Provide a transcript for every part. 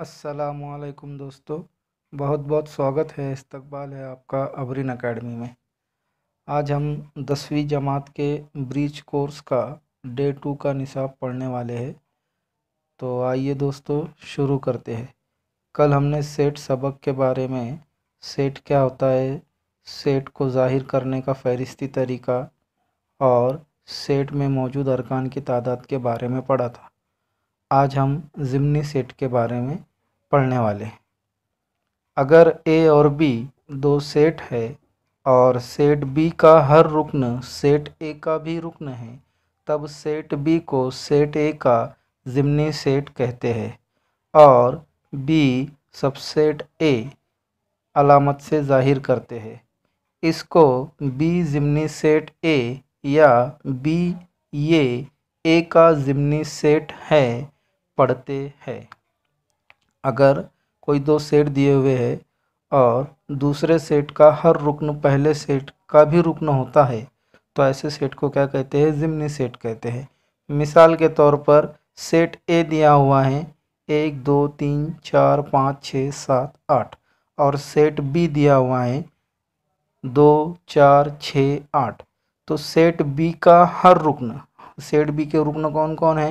असलकुम दोस्तों बहुत बहुत स्वागत है इस्तबाल है आपका अबरीन अकेडमी में आज हम दसवीं जमात के ब्रीच कोर्स का डे टू का निसाब पढ़ने वाले हैं तो आइए दोस्तों शुरू करते हैं कल हमने सेट सबक के बारे में सेट क्या होता है सेट को ज़ाहिर करने का फहरिस्ती तरीका और सेट में मौजूद अरकान की तादाद के बारे में पढ़ा था आज हम ज़िमनी सेट के बारे में पढ़ने वाले अगर ए और बी दो सेट है और सेट बी का हर रुकन सेट ए का भी रुकन है तब सेट बी को सेट ए का ज़िमनी सेट कहते हैं और बी सबसेट ए अलामत से जाहिर करते हैं इसको बी ज़मनी सेट ए या बी ये ए का ज़िमनी सेट है पढ़ते हैं अगर कोई दो सेट दिए हुए है और दूसरे सेट का हर रुकन पहले सेट का भी रुकन होता है तो ऐसे सेट को क्या कहते हैं ज़िमनी सेट कहते हैं मिसाल के तौर पर सेट ए दिया हुआ है एक दो तीन चार पाँच छः सात आठ और सेट बी दिया हुआ है दो चार छः आठ तो सेट बी का हर रुकन सेट बी के रुकन कौन कौन है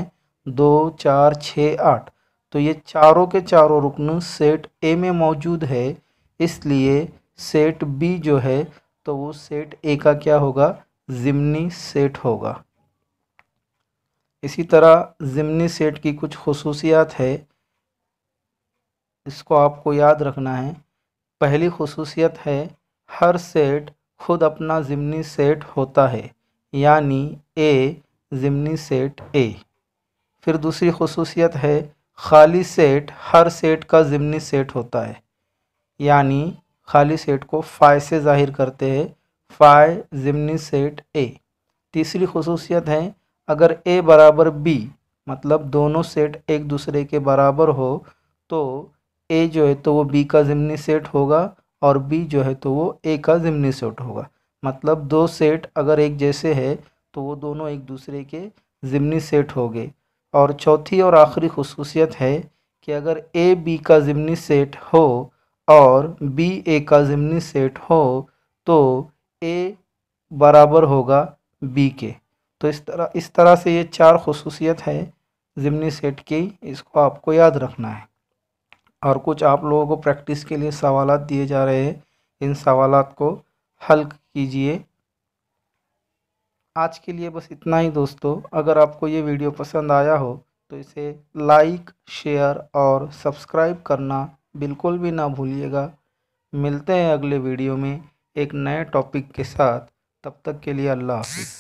दो चार छः आठ तो ये चारों के चारों रुकन सेट ए में मौजूद है इसलिए सेट बी जो है तो वो सेट ए का क्या होगा ज़िमनी सेट होगा इसी तरह ज़िमनी सेट की कुछ खसूसियात है इसको आपको याद रखना है पहली खसूसियत है हर सेट खुद अपना ज़िमनी सेट होता है यानी ए ज़िमनी सेट ए फिर दूसरी खसूसियत है खाली सेट हर सेट का ज़िमनी सेट होता है यानी खाली सेट को फ़ाय से ज़ाहिर करते हैं फ़ाय ज़मनी सेट ए तीसरी खसूसियत है अगर ए बराबर बी मतलब दोनों सेट एक दूसरे के बराबर हो तो ए जो है तो वो बी का ज़मनी सेट होगा और बी जो है तो वो ए का ज़मनी सेट होगा मतलब दो सेट अगर एक जैसे है तो वो दोनों एक दूसरे के ज़मनी सेट हो गए और चौथी और आखिरी खसूसियत है कि अगर ए बी का ज़िमनी सेट हो और बी ए का ज़िमनी सेट हो तो ए बराबर होगा बी के तो इस तरह इस तरह से ये चार खसूसियत है ज़िमनी सेट की इसको आपको याद रखना है और कुछ आप लोगों को प्रैक्टिस के लिए सवाल दिए जा रहे हैं इन सवाल को हल कीजिए आज के लिए बस इतना ही दोस्तों अगर आपको ये वीडियो पसंद आया हो तो इसे लाइक शेयर और सब्सक्राइब करना बिल्कुल भी ना भूलिएगा मिलते हैं अगले वीडियो में एक नए टॉपिक के साथ तब तक के लिए अल्लाह हाफिज़